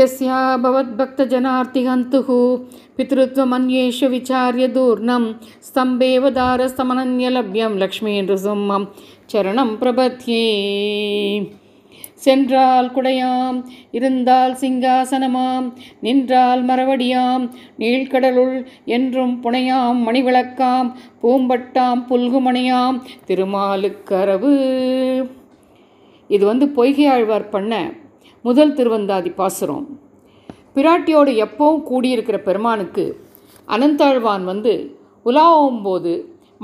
यस्या भवद्भक्तजनार्तिगन्तुः पितृत्वमन्येष विचार्य दूर्णं स्तम्भेव दारस्तमनन्यलभ्यं लक्ष्मीनृसिंहं சரணம் பிரபத்தியே சென்றால் குடையாம் இருந்தால் சிங்காசனமாம் நின்றால் மரவடியாம் நீழ்கடலுள் என்றும் புனையாம் மணிவிளக்காம் பூம்பட்டாம் புல்குமணியாம் திருமாலுக்கரவு இது வந்து ஆழ்வார் பண்ண முதல் திருவந்தாதி பாசுரம் பிராட்டியோடு எப்பவும் கூடியிருக்கிற பெருமானுக்கு அனந்தாழ்வான் வந்து உலாவும் போது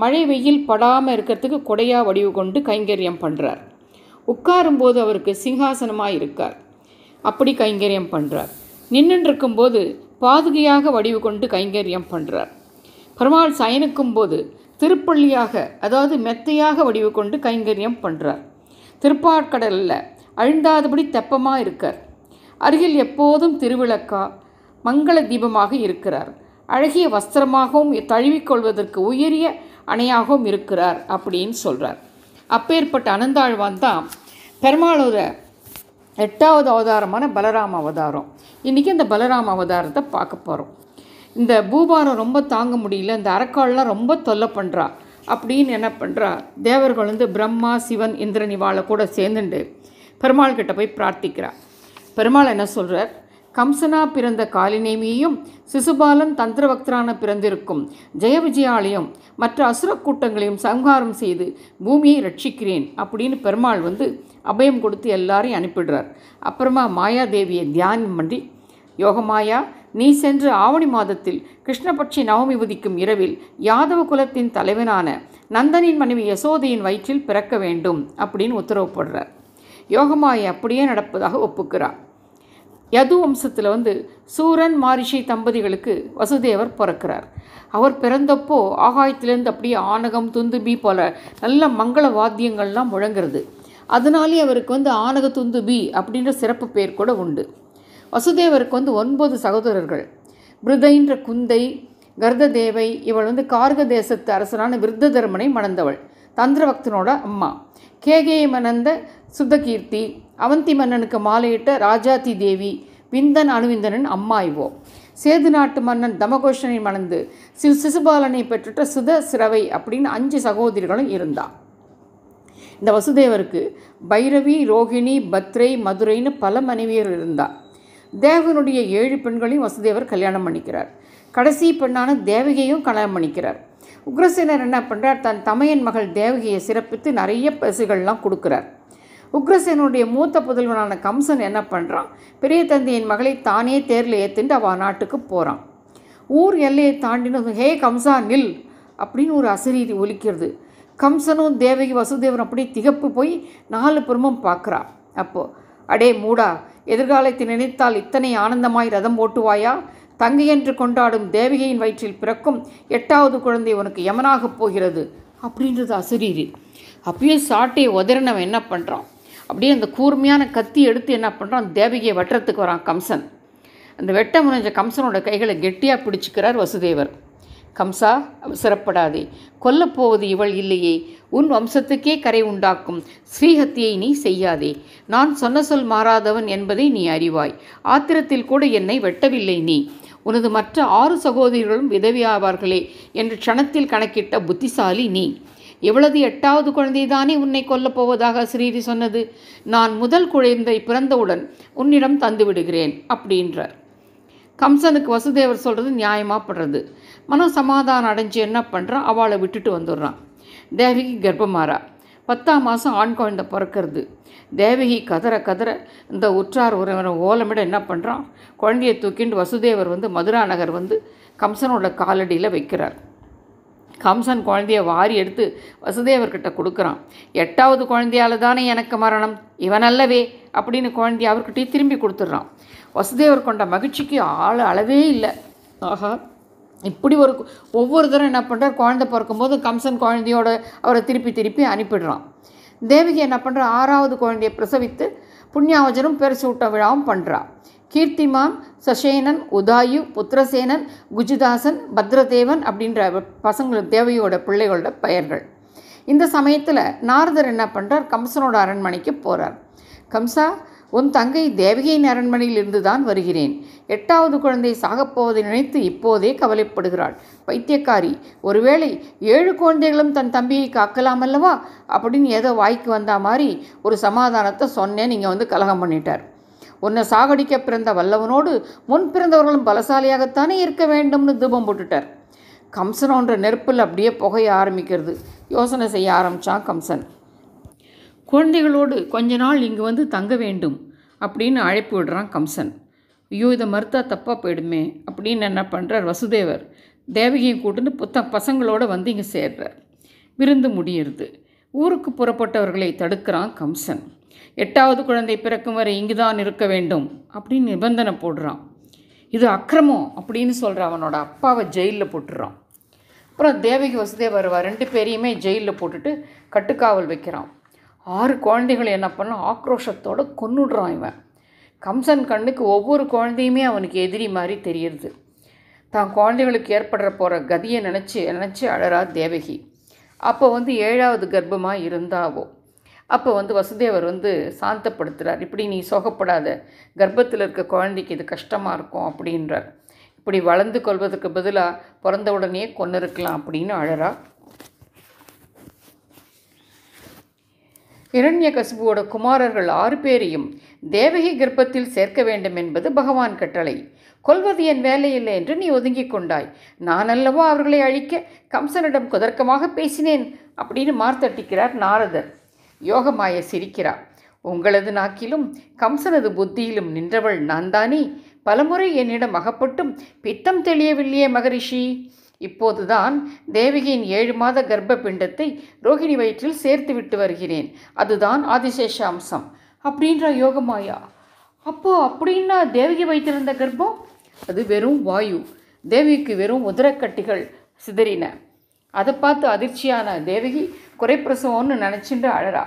மழை வெயில் படாமல் இருக்கிறதுக்கு கொடையா வடிவு கொண்டு கைங்கரியம் பண்ணுறார் உட்காரும்போது அவருக்கு சிங்காசனமாக இருக்கார் அப்படி கைங்கரியம் பண்ணுறார் நின்றுருக்கும்போது பாதுகையாக வடிவு கொண்டு கைங்கரியம் பண்ணுறார் பெருமாள் சயனிக்கும் போது திருப்பள்ளியாக அதாவது மெத்தையாக வடிவு கொண்டு கைங்கரியம் பண்ணுறார் திருப்பாற்கடலில் அழுந்தாதபடி தெப்பமாக இருக்கார் அருகில் எப்போதும் திருவிளக்கா மங்கள தீபமாக இருக்கிறார் அழகிய வஸ்திரமாகவும் தழுவிக்கொள்வதற்கு உயரிய அணையாகவும் இருக்கிறார் அப்படின்னு சொல்கிறார் அப்பேற்பட்ட அனந்தாழ்வான் தான் பெருமாளோட எட்டாவது அவதாரமான பலராம அவதாரம் இன்றைக்கி அந்த பலராம அவதாரத்தை பார்க்க போகிறோம் இந்த பூபாரம் ரொம்ப தாங்க முடியல இந்த அறக்காள்லாம் ரொம்ப தொல்லை பண்ணுறா அப்படின்னு என்ன பண்ணுறா தேவர்கள் வந்து பிரம்மா சிவன் இந்திரனிவாளை கூட சேர்ந்துண்டு பெருமாள் கிட்ட போய் பிரார்த்திக்கிறார் பெருமாள் என்ன சொல்கிறார் கம்சனா பிறந்த காலினேமியையும் சிசுபாலன் தந்திரபக்தரான பிறந்திருக்கும் ஜெய விஜயாலயம் மற்ற அசுர கூட்டங்களையும் சங்காரம் செய்து பூமியை ரட்சிக்கிறேன் அப்படின்னு பெருமாள் வந்து அபயம் கொடுத்து எல்லாரையும் அனுப்பிடுறார் அப்புறமா மாயாதேவியை தியானம் பண்ணி யோகமாயா நீ சென்று ஆவணி மாதத்தில் கிருஷ்ணபட்சி நவமி உதிக்கும் இரவில் யாதவ குலத்தின் தலைவனான நந்தனின் மனைவி யசோதையின் வயிற்றில் பிறக்க வேண்டும் அப்படின்னு உத்தரவு போடுறார் யோகமாயை அப்படியே நடப்பதாக ஒப்புக்கிறார் யது வம்சத்தில் வந்து சூரன் மாரிஷி தம்பதிகளுக்கு வசுதேவர் பிறக்கிறார் அவர் பிறந்தப்போ ஆகாயத்திலேருந்து அப்படியே ஆனகம் துந்துபி போல நல்ல மங்கள வாத்தியங்கள்லாம் முழங்குறது அதனாலே அவருக்கு வந்து ஆனக துந்துபி அப்படின்ற சிறப்பு பெயர் கூட உண்டு வசுதேவருக்கு வந்து ஒன்பது சகோதரர்கள் பிருதைன்ற குந்தை கர்த தேவை இவள் வந்து கார்க தேசத்து அரசனான விருத்த தர்மனை மணந்தவள் தந்திரபக்தனோட அம்மா கேகேயை மணந்த சுத்தகீர்த்தி அவந்தி மன்னனுக்கு மாலையிட்ட ராஜாதி தேவி விந்தன் அம்மா அம்மாய்வோ சேது நாட்டு மன்னன் தமகோஷனை மணந்து சில் சிசுபாலனை பெற்றுட்ட சுத சிறவை அப்படின்னு அஞ்சு சகோதரிகளும் இருந்தா இந்த வசுதேவருக்கு பைரவி ரோகிணி பத்ரை மதுரைன்னு பல மனைவியர் இருந்தார் தேவனுடைய ஏழு பெண்களையும் வசுதேவர் கல்யாணம் பண்ணிக்கிறார் கடைசி பெண்ணான தேவகியையும் கல்யாணம் பண்ணிக்கிறார் உக்ரசேனர் என்ன பண்ணுறார் தன் தமையன் மகள் தேவகியை சிறப்பித்து நிறைய பரிசுகள்லாம் கொடுக்குறார் உக்ரசேனுடைய மூத்த புதல்வனான கம்சன் என்ன பண்ணுறான் பெரிய தந்தையின் மகளை தானே தேரில் ஏற்றுண்டு அவள் நாட்டுக்கு போகிறான் ஊர் எல்லையை தாண்டினதும் ஹே கம்சா நில் அப்படின்னு ஒரு அசரீதி ஒலிக்கிறது கம்சனும் தேவகி வசுதேவன் அப்படியே திகப்பு போய் நாலு புறமும் பார்க்குறா அப்போது அடே மூடா எதிர்காலத்தை நினைத்தால் இத்தனை ஆனந்தமாய் ரதம் ஓட்டுவாயா தங்கை என்று கொண்டாடும் தேவகியின் வயிற்றில் பிறக்கும் எட்டாவது குழந்தை உனக்கு யமனாகப் போகிறது அப்படின்றது அசரீரி அப்பயும் சாட்டையை உதறினவன் என்ன பண்ணுறான் அப்படியே அந்த கூர்மையான கத்தி எடுத்து என்ன பண்ணுறான் தேவகியை வெட்டுறதுக்கு வரான் கம்சன் அந்த வெட்ட முனைஞ்ச கம்சனோட கைகளை கெட்டியாக பிடிச்சிக்கிறார் வசுதேவர் கம்சா அவசரப்படாதே கொல்லப்போவது இவள் இல்லையே உன் வம்சத்துக்கே கரை உண்டாக்கும் ஸ்ரீஹத்தியை நீ செய்யாதே நான் சொன்ன சொல் மாறாதவன் என்பதை நீ அறிவாய் ஆத்திரத்தில் கூட என்னை வெட்டவில்லை நீ உனது மற்ற ஆறு சகோதரிகளும் விதவியாவார்களே என்று க்ஷணத்தில் கணக்கிட்ட புத்திசாலி நீ இவளது எட்டாவது குழந்தைதானே உன்னை கொல்லப் போவதாக ஸ்ரீரி சொன்னது நான் முதல் குழந்தை பிறந்தவுடன் உன்னிடம் தந்து விடுகிறேன் அப்படின்றார் கம்சனுக்கு வசுதேவர் சொல்கிறது நியாயமாகப்படுறது சமாதானம் அடைஞ்சு என்ன பண்ணுறான் அவளை விட்டுட்டு வந்துடுறான் தேவகி கர்ப்பமாரா பத்தாம் மாதம் ஆண் குழந்தை பிறக்கிறது தேவகி கதற கதற இந்த உற்றார் உறவினர் ஓலமிட என்ன பண்ணுறான் குழந்தையை தூக்கிண்டு வசுதேவர் வந்து மதுரா நகர் வந்து கம்சனோட காலடியில் வைக்கிறார் கம்சன் குழந்தைய வாரி எடுத்து வசுதேவர்கிட்ட கொடுக்குறான் எட்டாவது குழந்தையால் தானே எனக்கு மரணம் இவன் அல்லவே அப்படின்னு குழந்தைய அவர்கிட்டயே திரும்பி கொடுத்துட்றான் வசுதேவர் கொண்ட மகிழ்ச்சிக்கு ஆள் அளவே இல்லை ஆஹா இப்படி ஒரு ஒவ்வொரு தரம் என்ன பண்ணுறார் குழந்தை பிறக்கும்போது கம்சன் குழந்தையோட அவரை திருப்பி திருப்பி அனுப்பிடுறான் தேவகி என்ன பண்ணுறா ஆறாவது குழந்தையை பிரசவித்து புண்ணியாவஜனும் பெருசு ஊட்ட விழாவும் பண்ணுறாள் கீர்த்திமான் சசேனன் உதாயு புத்திரசேனன் குஜுதாசன் பத்ரதேவன் அப்படின்ற பசங்களோட தேவையோட பிள்ளைகளோட பெயர்கள் இந்த சமயத்தில் நாரதர் என்ன பண்ணுறார் கம்சனோட அரண்மனைக்கு போகிறார் கம்சா உன் தங்கை தேவகியின் அரண்மனையில் இருந்து தான் வருகிறேன் எட்டாவது குழந்தை சாகப்போவதை நினைத்து இப்போதே கவலைப்படுகிறாள் பைத்தியக்காரி ஒருவேளை ஏழு குழந்தைகளும் தன் தம்பியை காக்கலாமல்லவா அப்படின்னு ஏதோ வாய்க்கு வந்தா மாதிரி ஒரு சமாதானத்தை சொன்னேன் நீங்கள் வந்து கலகம் பண்ணிட்டார் உன்னை சாகடிக்க பிறந்த வல்லவனோடு முன் பிறந்தவர்களும் பலசாலியாகத்தானே இருக்க வேண்டும்னு தூபம் போட்டுட்டார் கம்சனோன்ற நெருப்பில் அப்படியே புகைய ஆரம்பிக்கிறது யோசனை செய்ய ஆரம்பித்தான் கம்சன் குழந்தைகளோடு கொஞ்ச நாள் இங்கே வந்து தங்க வேண்டும் அப்படின்னு அழைப்பு விடுறான் கம்சன் ஐயோ இதை மறுத்தா தப்பாக போயிடுமே அப்படின்னு என்ன பண்ணுறார் வசுதேவர் தேவகியை கூட்டுன்னு புத்த பசங்களோடு வந்து இங்கே சேர்றார் விருந்து முடியிறது ஊருக்கு புறப்பட்டவர்களை தடுக்கிறான் கம்சன் எட்டாவது குழந்தை பிறக்கும் வரை இங்கு தான் இருக்க வேண்டும் அப்படின்னு நிபந்தனை போடுறான் இது அக்கிரமம் அப்படின்னு சொல்கிற அவனோட அப்பாவை ஜெயிலில் போட்டுடுறான் அப்புறம் தேவகி வசுதே வருவா ரெண்டு பேரையுமே ஜெயிலில் போட்டுட்டு கட்டுக்காவல் வைக்கிறான் ஆறு குழந்தைகளை என்ன பண்ணால் ஆக்ரோஷத்தோடு கொன்னுடுறான் இவன் கம்சன் கண்ணுக்கு ஒவ்வொரு குழந்தையுமே அவனுக்கு எதிரி மாதிரி தெரியுது தான் குழந்தைகளுக்கு ஏற்படுற போகிற கதியை நினச்சி நினச்சி அழறா தேவகி அப்போ வந்து ஏழாவது கர்ப்பமாக இருந்தாவோ அப்போ வந்து வசுதேவர் வந்து சாந்தப்படுத்துகிறார் இப்படி நீ சோகப்படாத கர்ப்பத்தில் இருக்க குழந்தைக்கு இது கஷ்டமாக இருக்கும் அப்படின்றார் இப்படி வளர்ந்து கொள்வதற்கு பதிலாக பிறந்த உடனே கொன்று இருக்கலாம் அப்படின்னு அழறா இரண்ய கசுபுவோட குமாரர்கள் ஆறு பேரையும் தேவகி கர்ப்பத்தில் சேர்க்க வேண்டும் என்பது பகவான் கட்டளை கொல்வது என் வேலையில்லை என்று நீ ஒதுங்கி கொண்டாய் நான் அல்லவா அவர்களை அழிக்க கம்சனிடம் குதர்க்கமாக பேசினேன் அப்படின்னு மார்த்தட்டிக்கிறார் நாரதர் யோகமாய சிரிக்கிறாள் உங்களது நாக்கிலும் கம்சனது புத்தியிலும் நின்றவள் நான்தானே பலமுறை என்னிடம் அகப்பட்டும் பித்தம் தெளியவில்லையே மகரிஷி இப்போதுதான் தேவகியின் ஏழு மாத கர்ப்ப பிண்டத்தை ரோகிணி வயிற்றில் சேர்த்து விட்டு வருகிறேன் அதுதான் ஆதிசேஷ அம்சம் அப்படின்ற யோகமாயா அப்போ அப்படின்னா தேவகி வைத்திருந்த கர்ப்பம் அது வெறும் வாயு தேவிக்கு வெறும் உதரக்கட்டிகள் சிதறின அதை பார்த்து அதிர்ச்சியான தேவகி குறைப்பிரசவம்னு நினச்சிட்டு அழறா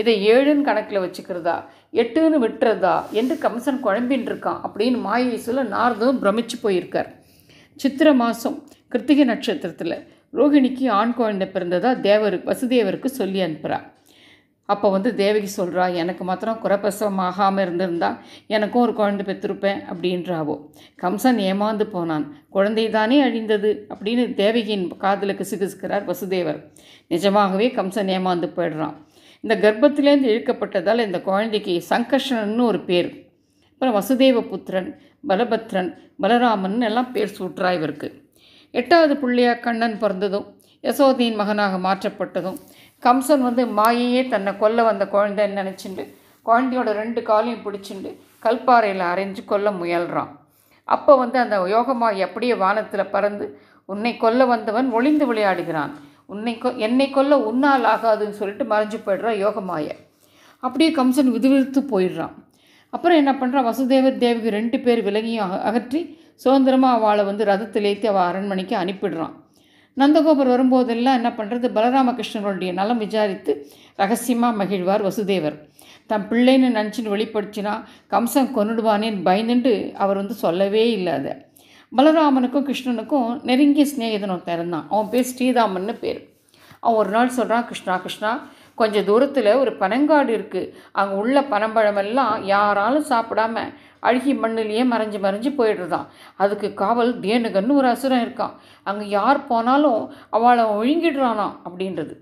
இதை ஏழுன்னு கணக்கில் வச்சுக்கிறதா எட்டுன்னு விட்டுறதா என்று கம்சன் குழம்பின்னு இருக்கான் அப்படின்னு மாயை சொல்ல நாரதும் பிரமிச்சு போயிருக்கார் சித்திர மாதம் கிருத்திகை நட்சத்திரத்தில் ரோகிணிக்கு ஆண் குழந்தை பிறந்ததா தேவர் வசுதேவருக்கு சொல்லி அனுப்புகிறாள் அப்போ வந்து தேவகி சொல்கிறா எனக்கு மாத்திரம் குறைப்பிரசவம் ஆகாமல் இருந்திருந்தால் எனக்கும் ஒரு குழந்தை பெற்றிருப்பேன் அப்படின்றாவோ கம்சன் ஏமாந்து போனான் குழந்தை தானே அழிந்தது அப்படின்னு தேவகியின் காதில் கிசுகிசுக்கிறார் வசுதேவர் நிஜமாகவே கம்சன் ஏமாந்து போயிடுறான் இந்த கர்ப்பத்திலேருந்து இழுக்கப்பட்டதால் இந்த குழந்தைக்கு சங்கர்ஷணன்னு ஒரு பேர் அப்புறம் வசுதேவ புத்திரன் பலபத்ரன் பலராமன் எல்லாம் பேர் சூட்டுறா இவருக்கு எட்டாவது பிள்ளையா கண்ணன் பிறந்ததும் யசோதியின் மகனாக மாற்றப்பட்டதும் கம்சன் வந்து மாயையே தன்னை கொல்ல வந்த குழந்தைன்னு நினச்சிண்டு குழந்தையோட ரெண்டு காலையும் பிடிச்சிண்டு கல்பாறையில் அரைஞ்சு கொல்ல முயல்கிறான் அப்போ வந்து அந்த யோகமாய் அப்படியே வானத்தில் பறந்து உன்னை கொல்ல வந்தவன் ஒளிந்து விளையாடுகிறான் உன்னை கொ என்னை கொல்ல உன்னால் ஆகாதுன்னு சொல்லிட்டு மறைஞ்சு போயிடுறான் யோகமாய அப்படியே கம்சன் விதுவிழுத்து போயிடுறான் அப்புறம் என்ன பண்ணுறான் வசுதேவர் தேவிக்கு ரெண்டு பேர் விலகியும் அகற்றி சுதந்திரமாக அவளை வந்து ரதத்தில் ஏற்றி அவள் அரண்மனைக்கு அனுப்பிடுறான் நந்தகோபர் வரும்போதெல்லாம் என்ன பண்ணுறது பலராமகிருஷ்ணனுடைய நலம் விசாரித்து ரகசியமாக மகிழ்வார் வசுதேவர் தன் பிள்ளைன்னு நினச்சின்னு வெளிப்படுச்சுன்னா கம்சம் கொன்னுடுவானேன்னு பயந்துண்டு அவர் வந்து சொல்லவே இல்லாத பலராமனுக்கும் கிருஷ்ணனுக்கும் நெருங்கிய சிநேகிதன் ஒருத்தன் அவன் பேர் ஸ்ரீராமன்னு பேர் அவன் ஒரு நாள் சொல்கிறான் கிருஷ்ணா கிருஷ்ணா கொஞ்சம் தூரத்தில் ஒரு பனங்காடு இருக்குது அங்கே உள்ள பனம்பழமெல்லாம் யாராலும் சாப்பிடாம அழுகி மண்ணிலேயே மறைஞ்சு மறைஞ்சு போயிடுறான் அதுக்கு காவல் தேனுகன்னு ஒரு அசுரம் இருக்கான் அங்கே யார் போனாலும் அவளை ஒழுங்கிடுறானா அப்படின்றது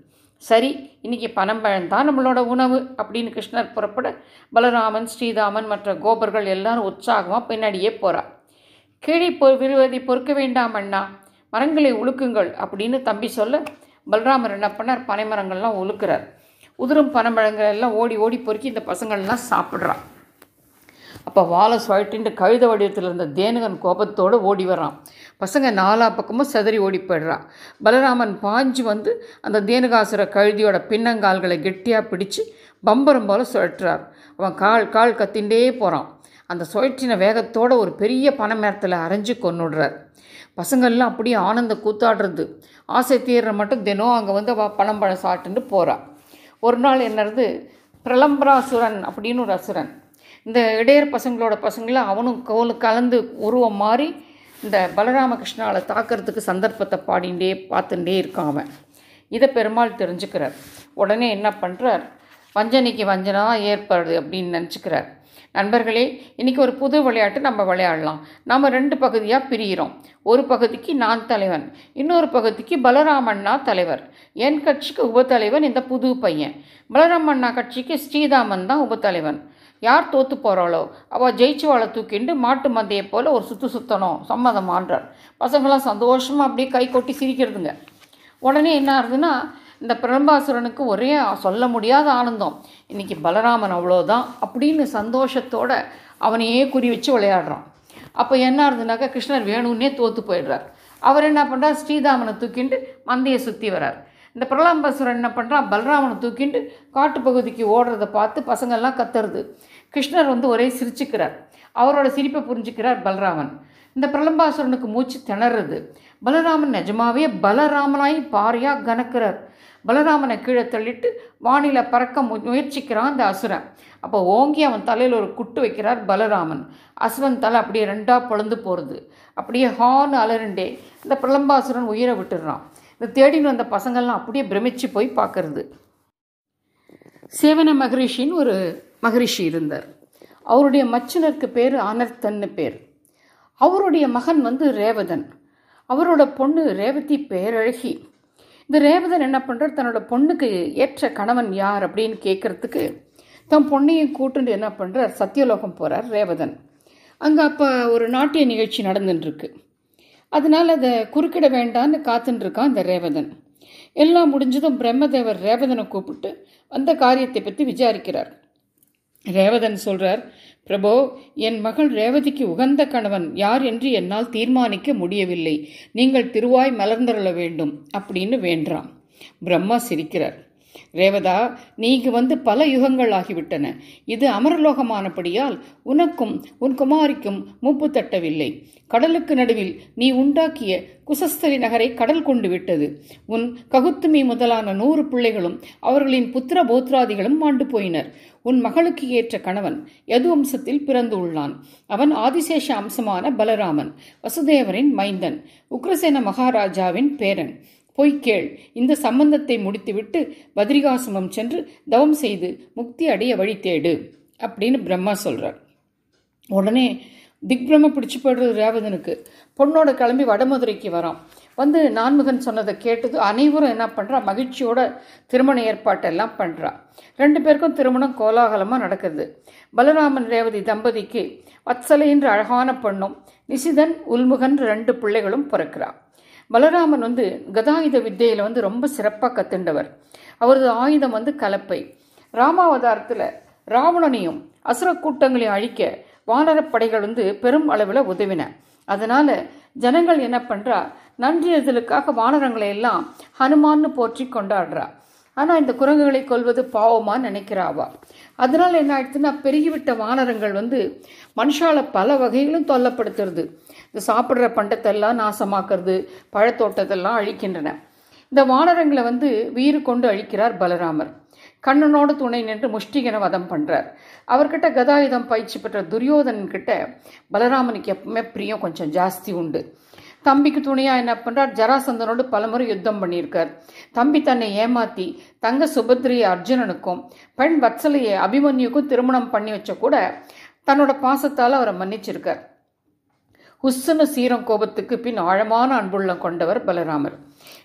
சரி இன்றைக்கி பனம்பழம் தான் நம்மளோட உணவு அப்படின்னு கிருஷ்ணர் புறப்பட பலராமன் ஸ்ரீராமன் மற்ற கோபர்கள் எல்லாரும் உற்சாகமாக பின்னாடியே போகிறார் கீழே பொ விழுவதை பொறுக்க வேண்டாம் அண்ணா மரங்களை உழுக்குங்கள் அப்படின்னு தம்பி சொல்ல பலராமர் என்ன பண்ணார் பனைமரங்கள்லாம் உழுக்கிறார் உதிரும் பனம்பழங்கள் எல்லாம் ஓடி ஓடி பொறுக்கி இந்த பசங்கள்லாம் சாப்பிட்றான் அப்போ வாழை சுழட்டின்ட்டு கழுத வடிவத்தில் இருந்த தேனுகன் கோபத்தோடு ஓடி வரான் பசங்க நாலா பக்கமும் செதறி ஓடி போயிடுறான் பலராமன் பாஞ்சு வந்து அந்த தேனுகாசுர கழுதியோட பின்னங்கால்களை கெட்டியாக பிடிச்சு பம்பரம் போல சுழற்றுறார் அவன் கால் கால் கத்தின்ண்டே போகிறான் அந்த சுழற்றின வேகத்தோட ஒரு பெரிய மேரத்தில் அரைஞ்சு கொண்டுடுறார் பசங்கள்லாம் அப்படியே ஆனந்த கூத்தாடுறது ஆசை தீர்ற மட்டும் தினம் அங்கே வந்து அவள் பணம் பழம் சாப்பிட்டுட்டு போகிறாள் ஒரு நாள் என்னது பிரலம்பராசுரன் அப்படின்னு ஒரு அசுரன் இந்த இடையர் பசங்களோட பசங்களை அவனும் கோலு கலந்து உருவம் மாறி இந்த பலராமகிருஷ்ணாவை தாக்கிறதுக்கு சந்தர்ப்பத்தை பாடிண்டே பார்த்துட்டே இருக்கான் அவன் இதை பெருமாள் தெரிஞ்சுக்கிறார் உடனே என்ன பண்ணுறார் வஞ்சனைக்கு வஞ்சனா ஏற்படுது அப்படின்னு நினச்சிக்கிறார் நண்பர்களே இன்றைக்கி ஒரு புது விளையாட்டு நம்ம விளையாடலாம் நம்ம ரெண்டு பகுதியாக பிரிகிறோம் ஒரு பகுதிக்கு நான் தலைவன் இன்னொரு பகுதிக்கு பலராமண்ணா தலைவர் என் கட்சிக்கு உபத்தலைவன் இந்த புது பையன் பலராமண்ணா கட்சிக்கு ஸ்ரீதாமன் தான் உபத்தலைவன் யார் தோற்று போகிறாளோ அவள் ஜெயிச்சுவாளை தூக்கிண்டு மாட்டு மந்தையை போல் ஒரு சுற்று சுற்றணும் சம்மதமான்றார் பசங்களாம் சந்தோஷமாக அப்படியே கை கொட்டி சிரிக்கிறதுங்க உடனே என்ன ஆகுதுன்னா இந்த பிரம்பாசுரனுக்கு ஒரே சொல்ல முடியாத ஆனந்தம் இன்றைக்கி பலராமன் அவ்வளோதான் அப்படின்னு சந்தோஷத்தோடு அவனையே குறி வச்சு விளையாடுறான் அப்போ என்ன ஆகுதுனாக்கா கிருஷ்ணர் வேணும்னே தோற்று போயிடுறார் அவர் என்ன பண்ணுறார் ஸ்ரீதாமனை தூக்கிண்டு மந்தையை சுற்றி வர்றார் இந்த பிரலாம்பாசுரன் என்ன பண்ணுறான் பலராமனை தூக்கிட்டு காட்டுப்பகுதிக்கு ஓடுறத பார்த்து பசங்கள்லாம் கத்துறது கிருஷ்ணர் வந்து ஒரே சிரிச்சுக்கிறார் அவரோட சிரிப்பை புரிஞ்சுக்கிறார் பலராமன் இந்த பிரலம்பாசுரனுக்கு மூச்சு திணறுது பலராமன் நிஜமாவே பலராமனாய் பாரியாக கணக்கிறார் பலராமனை கீழே தள்ளிட்டு வானில பறக்க மு முயற்சிக்கிறான் அந்த அசுரன் அப்போ ஓங்கி அவன் தலையில் ஒரு குட்டு வைக்கிறார் பலராமன் அசுரன் தலை அப்படியே ரெண்டாக பொழந்து போகிறது அப்படியே ஹான் அலருண்டே இந்த பிரலம்பாசுரன் உயிரை விட்டுடுறான் இந்த தேடின்னு வந்த பசங்கள்லாம் அப்படியே பிரமிச்சு போய் பார்க்கறது சேவன மகரிஷின்னு ஒரு மகரிஷி இருந்தார் அவருடைய மச்சினருக்கு பேர் அனர்த்தன்னு பேர் அவருடைய மகன் வந்து ரேவதன் அவரோட பொண்ணு ரேவதி பேரழகி இந்த ரேவதன் என்ன பண்ணுறார் தன்னோட பொண்ணுக்கு ஏற்ற கணவன் யார் அப்படின்னு கேட்குறதுக்கு தன் பொண்ணையும் கூட்டுண்டு என்ன பண்ணுறார் சத்தியலோகம் போகிறார் ரேவதன் அங்கே அப்போ ஒரு நாட்டிய நிகழ்ச்சி நடந்துட்டுருக்கு அதனால் அதை குறுக்கிட வேண்டான்னு காத்துன்னு இருக்கான் அந்த ரேவதன் எல்லாம் முடிஞ்சதும் பிரம்மதேவர் ரேவதனை கூப்பிட்டு அந்த காரியத்தை பற்றி விசாரிக்கிறார் ரேவதன் சொல்கிறார் பிரபோ என் மகள் ரேவதிக்கு உகந்த கணவன் யார் என்று என்னால் தீர்மானிக்க முடியவில்லை நீங்கள் திருவாய் மலர்ந்தருள வேண்டும் அப்படின்னு வேண்டாம் பிரம்மா சிரிக்கிறார் ரேவதா இங்கு வந்து பல யுகங்கள் ஆகிவிட்டன இது அமரலோகமானபடியால் உனக்கும் உன் குமாரிக்கும் மூப்பு தட்டவில்லை கடலுக்கு நடுவில் நீ உண்டாக்கிய குசஸ்தரி நகரை கடல் கொண்டு விட்டது உன் ககுத்துமி முதலான நூறு பிள்ளைகளும் அவர்களின் புத்திர போத்ராதிகளும் மாண்டு போயினர் உன் மகளுக்கு ஏற்ற கணவன் யது வம்சத்தில் பிறந்து உள்ளான் அவன் ஆதிசேஷ அம்சமான பலராமன் வசுதேவரின் மைந்தன் உக்ரசேன மகாராஜாவின் பேரன் போய் கேள் இந்த சம்பந்தத்தை முடித்துவிட்டு பத்ரிகாசிரமம் சென்று தவம் செய்து முக்தி அடைய வழி தேடு அப்படின்னு பிரம்மா சொல்கிறார் உடனே பிரம்ம பிடிச்சி போடுறது ரேவதனுக்கு பொண்ணோட கிளம்பி வடமதுரைக்கு வரான் வந்து நான்முகன் சொன்னதை கேட்டது அனைவரும் என்ன பண்ணுறா மகிழ்ச்சியோட திருமண ஏற்பாட்டெல்லாம் பண்ணுறா ரெண்டு பேருக்கும் திருமணம் கோலாகலமாக நடக்குது பலராமன் ரேவதி தம்பதிக்கு என்று அழகான பொண்ணும் நிசிதன் உல்முகன் ரெண்டு பிள்ளைகளும் பிறக்கிறான் பலராமன் வந்து கதாயுத வித்தையில் வந்து ரொம்ப சிறப்பாக கத்துண்டவர் அவரது ஆயுதம் வந்து கலப்பை ராமாவதாரத்தில் ராவணனையும் அசுர கூட்டங்களையும் அழிக்க வானரப்படைகள் வந்து பெரும் அளவில் உதவின அதனால ஜனங்கள் என்ன பண்ணுறா நன்றி வானரங்களை எல்லாம் ஹனுமான்னு போற்றி கொண்டாடுறா ஆனால் இந்த குரங்குகளை கொள்வது பாவமாக நினைக்கிறாவா அதனால் என்ன ஆயிடுச்சுன்னா பெருகிவிட்ட வானரங்கள் வந்து மனுஷால பல வகையிலும் தொல்லப்படுத்துறது இந்த சாப்பிட்ற பண்டத்தெல்லாம் நாசமாக்கிறது பழத்தோட்டத்தெல்லாம் அழிக்கின்றன இந்த வானரங்களை வந்து வீறு கொண்டு அழிக்கிறார் பலராமர் கண்ணனோடு துணை நின்று முஷ்டிகன வதம் பண்ணுறார் அவர்கிட்ட கதாயுதம் பயிற்சி பெற்ற துரியோதனன் கிட்ட பலராமனுக்கு எப்பவுமே பிரியம் கொஞ்சம் ஜாஸ்தி உண்டு தம்பிக்கு துணையாக என்ன பண்ணுறார் ஜராசந்தனோடு பலமுறை யுத்தம் பண்ணியிருக்கார் தம்பி தன்னை ஏமாற்றி தங்க சுபத்ரியை அர்ஜுனனுக்கும் பெண் வத்சலையை அபிமன்யுக்கும் திருமணம் பண்ணி வச்ச கூட தன்னோட பாசத்தால் அவரை மன்னிச்சிருக்கார் உஸ்ஸுன்னு சீரம் கோபத்துக்கு பின் ஆழமான அன்புள்ளம் கொண்டவர் பலராமர்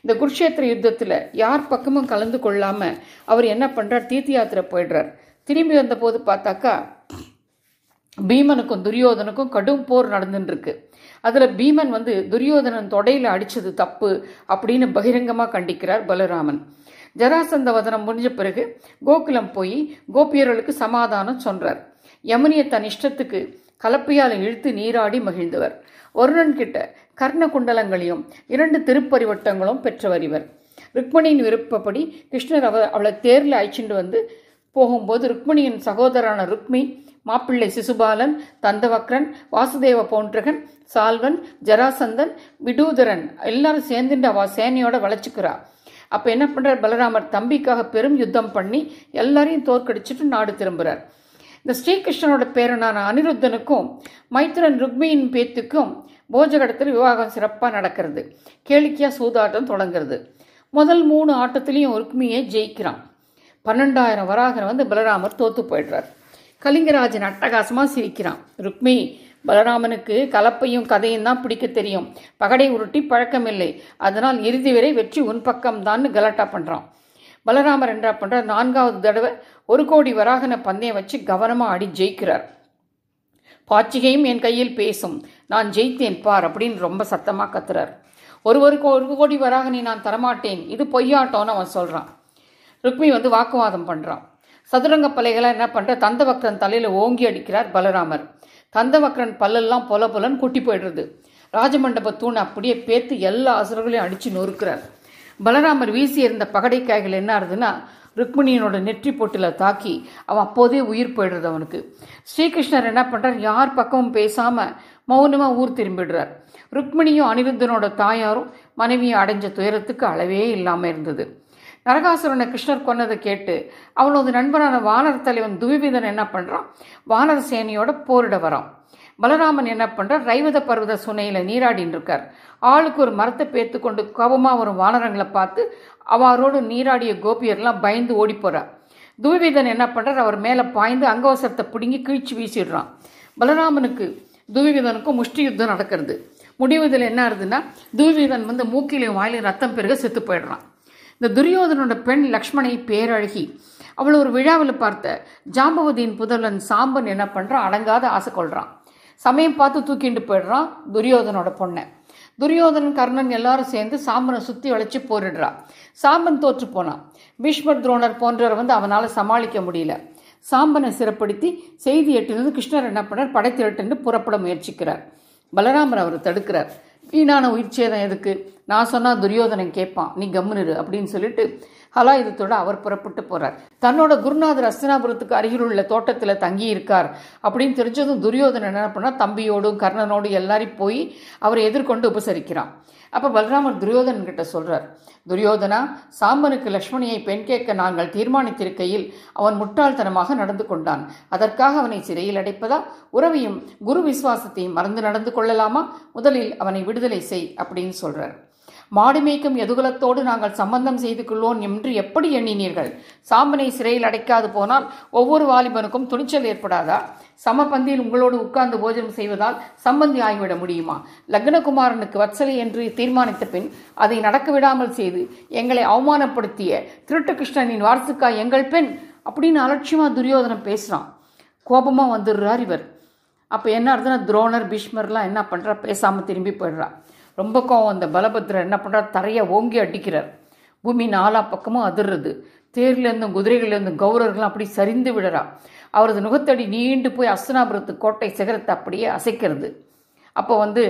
இந்த குருஷேத்திர யுத்தத்தில் யார் பக்கமும் கலந்து கொள்ளாமல் அவர் என்ன பண்ணுறார் தீர்த்த யாத்திரை போயிடுறார் திரும்பி வந்தபோது பார்த்தாக்கா பீமனுக்கும் துரியோதனுக்கும் கடும் போர் நடந்துட்டுருக்கு அதில் பீமன் வந்து துரியோதனன் தொடையில் அடித்தது தப்பு அப்படின்னு பகிரங்கமாக கண்டிக்கிறார் பலராமன் ஜராசந்த வதனம் முடிஞ்ச பிறகு கோகுலம் போய் கோபியர்களுக்கு சமாதானம் சொல்கிறார் யமுனியை தன் இஷ்டத்துக்கு கலப்பையால் இழுத்து நீராடி மகிழ்ந்தவர் வருணன்கிட்ட கர்ண குண்டலங்களையும் இரண்டு திருப்பரிவட்டங்களும் பெற்றவர் இவர் ருக்மணியின் விருப்பப்படி கிருஷ்ணர் அவ அவளை தேரில் அழைச்சிட்டு வந்து போகும்போது ருக்மணியின் சகோதரான ருக்மி மாப்பிள்ளை சிசுபாலன் தந்தவக்ரன் வாசுதேவ போன்றகன் சால்வன் ஜராசந்தன் விடூதரன் எல்லாரும் சேர்ந்துட்டு அவள் சேனையோட வளைச்சிக்கிறா அப்போ என்ன பண்ணுறார் பலராமர் தம்பிக்காக பெரும் யுத்தம் பண்ணி எல்லாரையும் தோற்கடிச்சிட்டு நாடு திரும்புகிறார் இந்த ஸ்ரீகிருஷ்ணனோட பேரனான அனிருத்தனுக்கும் மைத்திரன் ருக்மியின் பேத்துக்கும் போஜகடத்தில் விவாகம் சிறப்பாக நடக்கிறது கேளிக்கையாக சூதாட்டம் தொடங்குறது முதல் மூணு ஆட்டத்துலேயும் ருக்மியை ஜெயிக்கிறான் பன்னெண்டாயிரம் வராகனை வந்து பலராமர் தோத்து போயிடுறார் கலிங்கராஜன் அட்டகாசமாக சிரிக்கிறான் ருக்மி பலராமனுக்கு கலப்பையும் கதையும் தான் பிடிக்க தெரியும் பகடை உருட்டி பழக்கமில்லை அதனால் இறுதி வரை வெற்றி உன் பக்கம்தான்னு கலாட்டா பண்ணுறான் பலராமர் என்ன பண்ணுற நான்காவது தடவை ஒரு கோடி வராகன பந்தயம் வச்சு கவனமாக ஆடி ஜெயிக்கிறார் பாச்சிகையும் என் கையில் பேசும் நான் ஜெயித்தேன் பார் அப்படின்னு ரொம்ப சத்தமாக கத்துறார் ஒருவருக்கு ஒரு கோடி வராகனை நான் தரமாட்டேன் இது பொய்யாட்டோன்னு அவன் சொல்கிறான் ருக்மி வந்து வாக்குவாதம் பண்ணுறான் சதுரங்க பலைகளை என்ன பண்ணுற தந்தவக்ரன் தலையில் ஓங்கி அடிக்கிறார் பலராமர் தந்தவக்ரன் பல்லெல்லாம் பொல பொலன்னு குட்டி போயிடுறது ராஜமண்டப தூண் அப்படியே பேத்து எல்லா அசுரர்களையும் அடித்து நொறுக்கிறார் பலராமர் வீசி இருந்த பகடை காய்கள் என்ன ஆகுதுன்னா ருக்மிணியனோட நெற்றி போட்டில் தாக்கி அவன் அப்போதே உயிர் போயிடுறது அவனுக்கு ஸ்ரீகிருஷ்ணர் என்ன பண்ணுறார் யார் பக்கமும் பேசாமல் மௌனமாக ஊர் திரும்பிடுறார் ருக்மிணியும் அனிருத்தனோட தாயாரும் மனைவியை அடைஞ்ச துயரத்துக்கு அளவே இல்லாமல் இருந்தது நரகாசுரனை கிருஷ்ணர் கொன்னதை கேட்டு அவனோட நண்பனான வானர தலைவன் துவிவிதன் என்ன பண்ணுறான் வானர சேனையோட போரிட வரான் பலராமன் என்ன பண்ணுறார் ரைவத பர்வத சுனையில் நீராடின்னு இருக்கார் ஆளுக்கு ஒரு மரத்தை பேத்து கொண்டு கோபமாக வரும் வானரங்களை பார்த்து அவரோடு நீராடிய கோபியர்லாம் பயந்து ஓடி போகிறார் துவிவேதன் என்ன பண்ணுறார் அவர் மேலே பாய்ந்து அங்கவசரத்தை பிடுங்கி கிழிச்சு வீசிடுறான் பலராமனுக்கு துவிவேதனுக்கும் முஷ்டி யுத்தம் நடக்கிறது முடிவதில் என்ன ஆகுதுன்னா துவிவேதன் வந்து மூக்கிலையும் வாயிலையும் ரத்தம் பெருக செத்து போயிடுறான் இந்த துரியோதனோட பெண் லக்ஷ்மணை பேரழகி அவளை ஒரு விழாவில் பார்த்த ஜாம்பவதியின் புதல்வன் சாம்பன் என்ன பண்ணுறான் அடங்காத ஆசை கொள்கிறான் சமயம் பார்த்து தூக்கிட்டு போயிடுறான் துரியோதனோட பொண்ணை துரியோதன் கர்ணன் எல்லாரும் சேர்ந்து சாம்பனை சுற்றி வளைச்சி போரிடுறான் சாம்பன் தோற்று போனான் பீஷ்மர் துரோணர் போன்றவர் வந்து அவனால் சமாளிக்க முடியல சாம்பனை சிறப்படுத்தி செய்தி எட்டிலிருந்து கிருஷ்ணர் என்ன பண்ணார் படை திரட்டுன்னு புறப்பட முயற்சிக்கிறார் பலராமர் அவர் தடுக்கிறார் வீணான உயிர் சேதம் எதுக்கு நான் சொன்னால் துரியோதனன் கேட்பான் நீ கம்முனிரு அப்படின்னு சொல்லிட்டு ஹலாயுதத்தோடு அவர் புறப்பட்டு போகிறார் தன்னோட குருநாதர் அஸ்தினாபுரத்துக்கு அருகிலுள்ள தோட்டத்தில் தங்கி இருக்கார் அப்படின்னு தெரிஞ்சதும் துரியோதனன் என்ன பண்ணால் தம்பியோடும் கர்ணனோடும் எல்லாரையும் போய் அவரை எதிர்கொண்டு உபசரிக்கிறான் அப்போ பலராமர் துரியோதன்கிட்ட சொல்கிறார் துரியோதனா சாம்பனுக்கு லக்ஷ்மணியை பெண் கேட்க நாங்கள் தீர்மானித்திருக்கையில் அவன் முட்டாள்தனமாக நடந்து கொண்டான் அதற்காக அவனை சிறையில் அடைப்பதா உறவையும் குரு விசுவாசத்தையும் மறந்து நடந்து கொள்ளலாமா முதலில் அவனை விடுதலை செய் அப்படின்னு சொல்கிறார் மாடு மேய்க்கும் எதுகுலத்தோடு நாங்கள் சம்பந்தம் செய்து கொள்வோம் என்று எப்படி எண்ணினீர்கள் சாம்பனை சிறையில் அடைக்காது போனால் ஒவ்வொரு வாலிபனுக்கும் துணிச்சல் ஏற்படாதா பந்தியில் உங்களோடு உட்கார்ந்து போஜனம் செய்வதால் சம்பந்தி ஆகிவிட முடியுமா லக்னகுமாரனுக்கு வத்சலை என்று தீர்மானித்த பின் அதை நடக்க விடாமல் செய்து எங்களை அவமானப்படுத்திய திருட்டுகிருஷ்ணனின் வாரத்துக்கா எங்கள் பெண் அப்படின்னு அலட்சியமாக துரியோதனம் பேசுகிறான் கோபமாக வந்துடுறார் இவர் அப்போ என்ன அர்த்தம்னா துரோணர் பீஷ்மர்லாம் என்ன பண்ணுறா பேசாமல் திரும்பி போயிடுறான் ரொம்ப கோவம் அந்த பலபத்ரர் என்ன பண்ணுறார் தரையை ஓங்கி அடிக்கிறார் பூமி நாலா பக்கமும் அதிர்றது தேர்லேருந்தும் குதிரைகள்லேருந்தும் கௌரவர்கள்லாம் அப்படி சரிந்து விடுறா அவரது நுகத்தடி நீண்டு போய் அஸ்தனாபுரத்து கோட்டை சிகரத்தை அப்படியே அசைக்கிறது அப்போ வந்து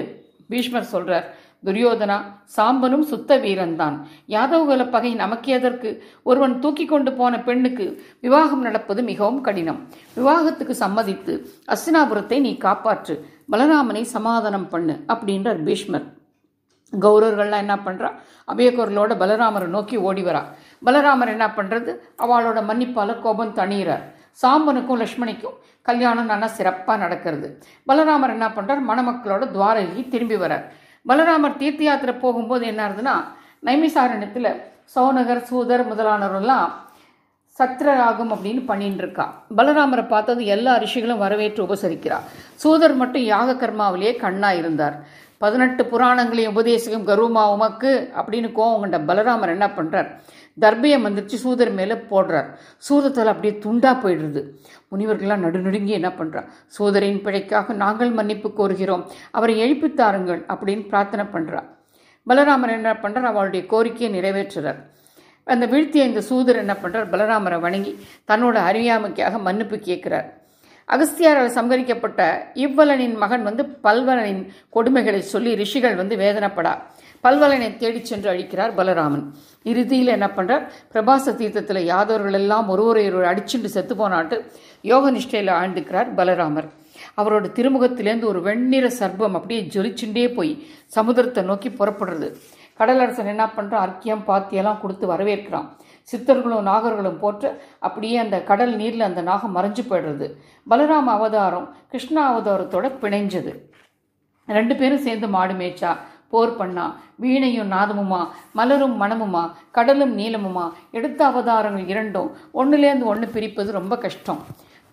பீஷ்மர் சொல்கிறார் துரியோதனா சாம்பனும் சுத்த வீரன்தான் யாதவகுல பகை நமக்கு எதற்கு ஒருவன் தூக்கி கொண்டு போன பெண்ணுக்கு விவாகம் நடப்பது மிகவும் கடினம் விவாகத்துக்கு சம்மதித்து அஸ்தினாபுரத்தை நீ காப்பாற்று பலராமனை சமாதானம் பண்ணு அப்படின்றார் பீஷ்மர் கௌரவர்கள்லாம் என்ன பண்ணுறா அபயக்குரலோட பலராமரை நோக்கி ஓடி வரா பலராமர் என்ன பண்ணுறது அவளோட மன்னிப்பால் கோபம் தணிகிறார் சாம்பனுக்கும் லக்ஷ்மணிக்கும் கல்யாணம் நல்லா சிறப்பாக நடக்கிறது பலராமர் என்ன பண்ணுறார் மணமக்களோட துவாரகி திரும்பி வரார் பலராமர் தீர்த்த யாத்திரை போகும்போது என்ன ஆகுதுன்னா நைமிசாரணத்தில் சௌநகர் சூதர் முதலானவரெல்லாம் சத்ரராகம் அப்படின்னு பண்ணிட்டு இருக்கா பலராமரை பார்த்தது எல்லா ரிஷிகளும் வரவேற்று உபசரிக்கிறார் சூதர் மட்டும் யாக கர்மாவிலேயே கண்ணா இருந்தார் பதினெட்டு புராணங்களையும் உபதேசிக்கும் கருவமா உமக்கு அப்படின்னு கோவம் கண்ட பலராமர் என்ன பண்ணுறார் தர்பியம் மந்திரிச்சு சூதர் மேலே போடுறார் சூதத்தால் அப்படியே துண்டா போயிடுறது முனிவர்கள்லாம் நடுநடுங்கி என்ன பண்ணுறா சூதரின் பிழைக்காக நாங்கள் மன்னிப்பு கோருகிறோம் அவரை எழுப்பித்தாருங்கள் அப்படின்னு பிரார்த்தனை பண்ணுறா பலராமர் என்ன பண்ணுறார் அவளுடைய கோரிக்கையை நிறைவேற்றுறார் அந்த வீழ்த்திய இந்த சூதர் என்ன பண்ணுறார் பலராமரை வணங்கி தன்னோட அறியாமைக்காக மன்னிப்பு கேட்குறார் அகஸ்தியாரால் சம்கரிக்கப்பட்ட இவ்வலனின் மகன் வந்து பல்வலனின் கொடுமைகளை சொல்லி ரிஷிகள் வந்து வேதனைப்படா பல்வலனை தேடிச் சென்று அழிக்கிறார் பலராமன் இறுதியில் என்ன பண்ற பிரபாச தீர்த்தத்தில் யாதவர்கள் எல்லாம் ஒருவரை ஒருவர் அடிச்சுண்டு செத்து போனாட்டு யோக நிஷ்டையில் ஆழ்ந்துக்கிறார் பலராமர் அவரோட திருமுகத்திலேருந்து ஒரு வெண்ணிற சர்பம் அப்படியே ஜொலிச்சுண்டே போய் சமுதிரத்தை நோக்கி புறப்படுறது கடலரசன் என்ன பண்ணுறான் அர்க்கியம் பாத்தியெல்லாம் கொடுத்து வரவேற்கிறான் சித்தர்களும் நாகர்களும் போற்ற அப்படியே அந்த கடல் நீரில் அந்த நாகம் மறைஞ்சு போயிடுறது பலராம அவதாரம் கிருஷ்ணா அவதாரத்தோட பிணைஞ்சது ரெண்டு பேரும் சேர்ந்து மாடு மேய்ச்சா போர் பண்ணா வீணையும் நாதமுமா மலரும் மனமுமா கடலும் நீளமுமா எடுத்த அவதாரங்கள் இரண்டும் ஒன்றுலேருந்து ஒன்று பிரிப்பது ரொம்ப கஷ்டம்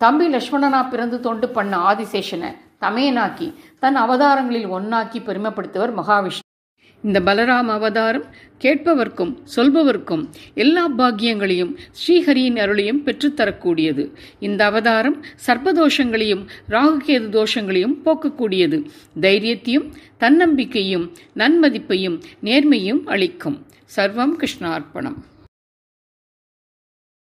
தம்பி லக்ஷ்மணனா பிறந்து தொண்டு பண்ண ஆதிசேஷனை தமையனாக்கி தன் அவதாரங்களில் ஒன்னாக்கி பெருமைப்படுத்துவர் மகாவிஷ்ணு இந்த பலராம் அவதாரம் கேட்பவர்க்கும் சொல்பவர்க்கும் எல்லா பாக்கியங்களையும் ஸ்ரீஹரியின் அருளையும் பெற்றுத்தரக்கூடியது இந்த அவதாரம் சர்ப்பதோஷங்களையும் ராகுகேது தோஷங்களையும் போக்கக்கூடியது தைரியத்தையும் தன்னம்பிக்கையும் நன்மதிப்பையும் நேர்மையும் அளிக்கும் சர்வம் கிருஷ்ணார்ப்பணம்